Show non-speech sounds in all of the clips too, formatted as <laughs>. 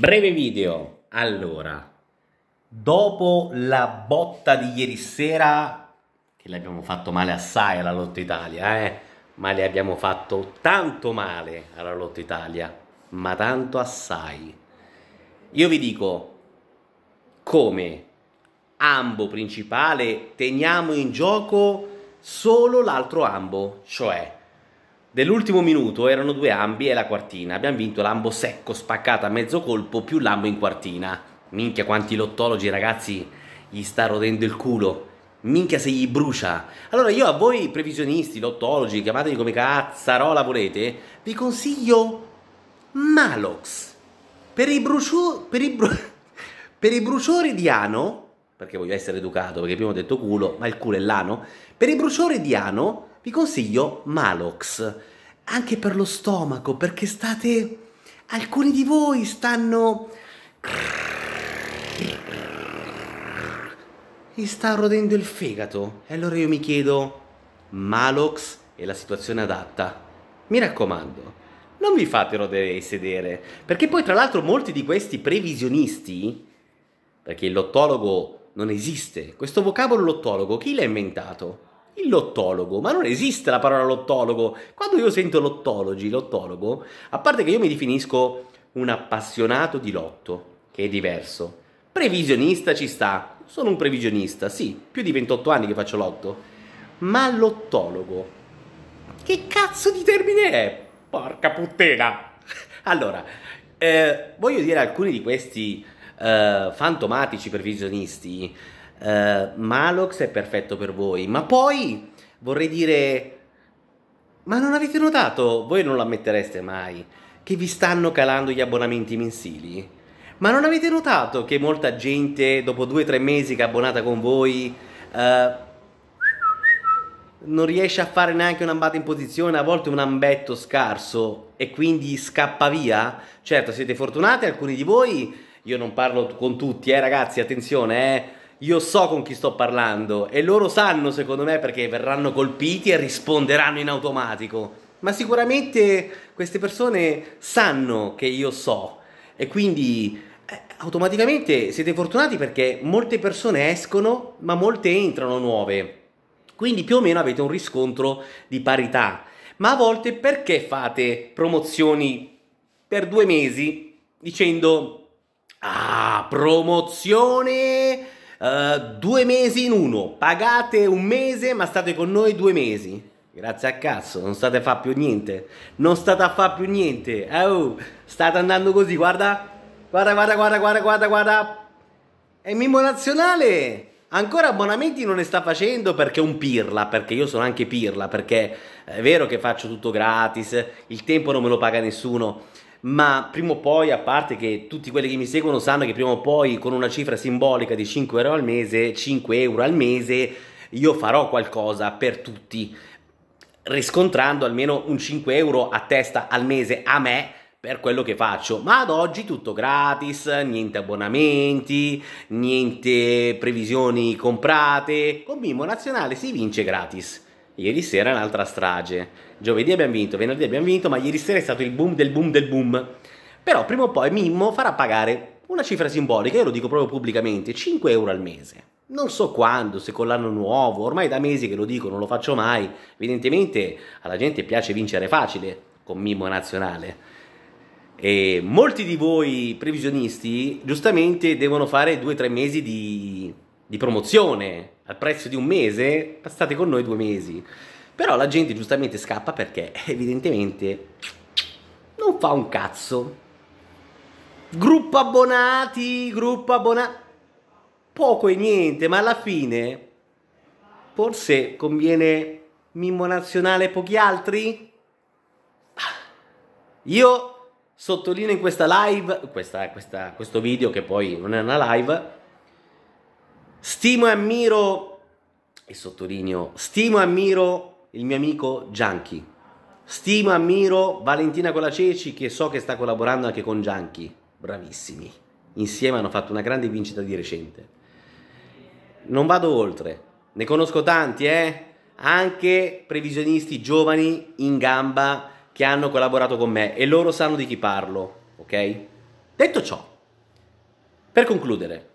Breve video. Allora, dopo la botta di ieri sera, che le abbiamo fatto male assai alla lotta Italia, eh? ma le abbiamo fatto tanto male alla lotta Italia, ma tanto assai. Io vi dico, come ambo principale teniamo in gioco solo l'altro ambo, cioè Dell'ultimo minuto erano due ambi e la quartina. Abbiamo vinto l'ambo secco, spaccata a mezzo colpo, più l'ambo in quartina. Minchia quanti lottologi, ragazzi, gli sta rodendo il culo. Minchia se gli brucia. Allora io a voi previsionisti, lottologi, chiamatemi come cazzarola volete, vi consiglio Malox. Per i, brucio... per, i bru... <laughs> per i bruciori di ano, perché voglio essere educato, perché prima ho detto culo, ma il culo è l'ano, per i bruciori di ano vi consiglio Malox, anche per lo stomaco, perché state... alcuni di voi stanno... e sta rodendo il fegato. E allora io mi chiedo, Malox è la situazione adatta? Mi raccomando, non vi fate rodere e sedere, perché poi tra l'altro molti di questi previsionisti, perché il lottologo non esiste, questo vocabolo lottologo chi l'ha inventato? il lottologo, ma non esiste la parola lottologo. Quando io sento lottologi, lottologo, a parte che io mi definisco un appassionato di lotto, che è diverso. Previsionista ci sta, sono un previsionista, sì, più di 28 anni che faccio lotto. Ma lottologo, che cazzo di termine è? Porca puttana! <laughs> Allora, eh, voglio dire alcuni di questi eh, fantomatici pervisionisti, eh, Malox è perfetto per voi, ma poi vorrei dire, ma non avete notato, voi non lo ammettereste mai, che vi stanno calando gli abbonamenti mensili? Ma non avete notato che molta gente dopo due o tre mesi che è abbonata con voi eh, non riesce a fare neanche un'ambata in posizione, a volte un ambetto scarso e quindi scappa via? Certo, siete fortunati alcuni di voi io non parlo con tutti, eh ragazzi, attenzione, eh. Io so con chi sto parlando e loro sanno, secondo me, perché verranno colpiti e risponderanno in automatico. Ma sicuramente queste persone sanno che io so e quindi eh, automaticamente siete fortunati perché molte persone escono, ma molte entrano nuove. Quindi più o meno avete un riscontro di parità. Ma a volte perché fate promozioni per due mesi dicendo Ah, promozione uh, due mesi in uno. Pagate un mese, ma state con noi due mesi. Grazie a cazzo, non state a fare più niente. Non state a fare più niente. Oh, state andando così, guarda. Guarda, guarda, guarda, guarda, guarda, guarda. È Mimmo Nazionale. Ancora abbonamenti non ne sta facendo perché è un pirla, perché io sono anche pirla, perché è vero che faccio tutto gratis, il tempo non me lo paga nessuno ma prima o poi, a parte che tutti quelli che mi seguono sanno che prima o poi con una cifra simbolica di 5 euro al mese, 5 euro al mese, io farò qualcosa per tutti, riscontrando almeno un 5 euro a testa al mese a me per quello che faccio, ma ad oggi tutto gratis, niente abbonamenti, niente previsioni comprate, con Mimo Nazionale si vince gratis. Ieri sera un'altra strage. Giovedì abbiamo vinto, venerdì abbiamo vinto, ma ieri sera è stato il boom del boom del boom. Però prima o poi Mimmo farà pagare una cifra simbolica, io lo dico proprio pubblicamente, 5 euro al mese. Non so quando, se con l'anno nuovo, ormai da mesi che lo dico, non lo faccio mai. Evidentemente alla gente piace vincere facile con Mimmo Nazionale. E molti di voi previsionisti giustamente devono fare 2-3 mesi di, di promozione al prezzo di un mese, state con noi due mesi. Però la gente giustamente scappa perché evidentemente non fa un cazzo. Gruppo abbonati, gruppo abbonati, poco e niente, ma alla fine forse conviene Mimmo Nazionale e pochi altri? Ah, io sottolineo in questa live, questa, questa, questo video che poi non è una live, stimo e ammiro e sottolineo, stimo e ammiro il mio amico Gianchi. Stimo e ammiro Valentina Colaceci che so che sta collaborando anche con Gianchi. Bravissimi. Insieme hanno fatto una grande vincita di recente. Non vado oltre. Ne conosco tanti, eh? Anche previsionisti giovani in gamba che hanno collaborato con me e loro sanno di chi parlo, ok? Detto ciò, per concludere,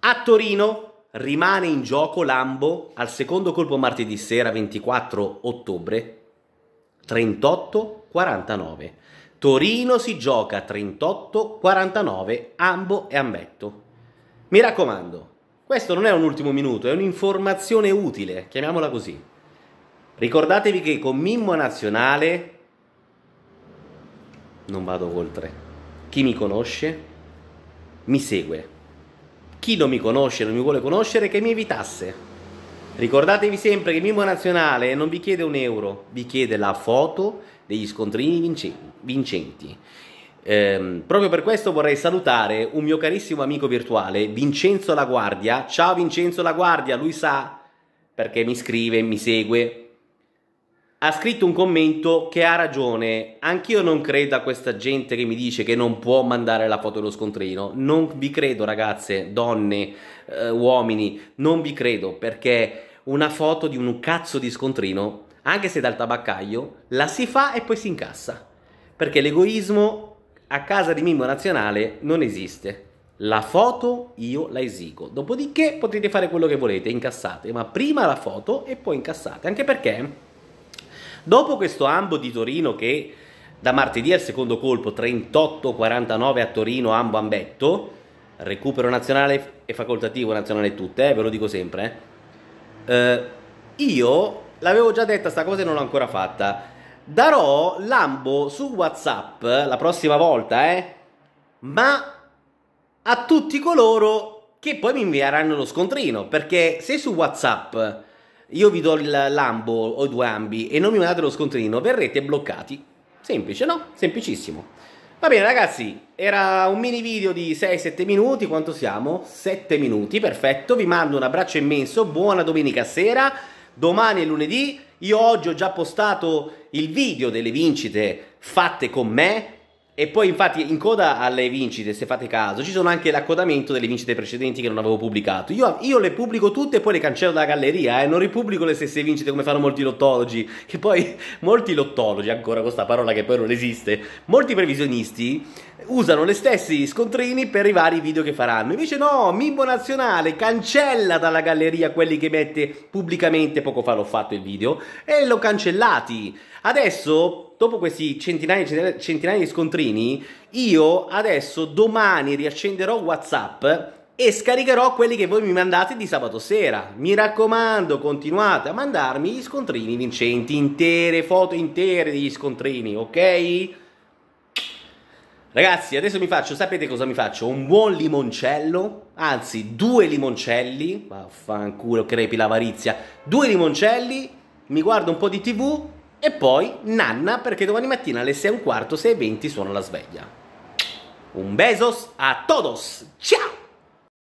a Torino rimane in gioco Lambo al secondo colpo martedì sera 24 ottobre 38-49. Torino si gioca 38-49 Ambo e Ambetto. Mi raccomando, questo non è un ultimo minuto, è un'informazione utile, chiamiamola così. Ricordatevi che con Mimmo Nazionale non vado oltre. Chi mi conosce mi segue chi non mi conosce, non mi vuole conoscere, che mi evitasse. Ricordatevi sempre che Mimmo Nazionale non vi chiede un euro, vi chiede la foto degli scontrini vincenti. Eh, proprio per questo vorrei salutare un mio carissimo amico virtuale, Vincenzo La Guardia. Ciao Vincenzo La Guardia, lui sa perché mi scrive, mi segue, ha scritto un commento che ha ragione. Anch'io non credo a questa gente che mi dice che non può mandare la foto dello scontrino. Non vi credo, ragazze, donne, eh, uomini, non vi credo perché una foto di un cazzo di scontrino, anche se dal tabaccaio, la si fa e poi si incassa. Perché l'egoismo a casa di Mimmo Nazionale non esiste. La foto io la esigo, dopodiché potete fare quello che volete, incassate, ma prima la foto e poi incassate, anche perché Dopo questo ambo di Torino che da martedì al secondo colpo 38-49 a Torino, ambo ambetto, recupero nazionale e facoltativo nazionale tutte, eh, ve lo dico sempre. Eh, eh io l'avevo già detta sta cosa e non l'ho ancora fatta. Darò l'ambo su WhatsApp eh, la prossima volta, eh? Ma a tutti coloro che poi mi invieranno lo scontrino, perché se su WhatsApp io vi do il lambo o i due ambi e non mi mandate lo scontrino, verrete bloccati. Semplice, no? Semplicissimo. Va bene ragazzi, era un mini video di 6-7 minuti, quanto siamo? 7 minuti, perfetto, vi mando un abbraccio immenso, buona domenica sera, domani è lunedì, io oggi ho già postato il video delle vincite fatte con me, e poi infatti in coda alle vincite, se fate caso, ci sono anche l'accodamento delle vincite precedenti che non avevo pubblicato. Io, io le pubblico tutte e poi le cancello dalla galleria, eh, non ripubblico le stesse vincite come fanno molti lottologi, <laughs> che poi molti lottologi, ancora questa parola che poi non esiste, molti previsionisti usano le stesse scontrini per i vari video che faranno. Invece no, Mimbo Nazionale cancella dalla galleria quelli che mette pubblicamente, poco fa l'ho fatto il video, e l'ho cancellati. Adesso dopo questi centinaia e centinaia, di scontrini, io adesso domani riaccenderò WhatsApp e scaricherò quelli che voi mi mandate di sabato sera. Mi raccomando, continuate a mandarmi gli scontrini vincenti, intere foto intere degli scontrini, ok? Ragazzi, adesso mi faccio, sapete cosa mi faccio? Un buon limoncello, anzi due limoncelli, vaffanculo crepi l'avarizia, due limoncelli, mi guardo un po' di tv e poi nanna perché domani mattina alle 6 e un quarto, 6 e 20 suona la sveglia. Un besos a todos. Ciao!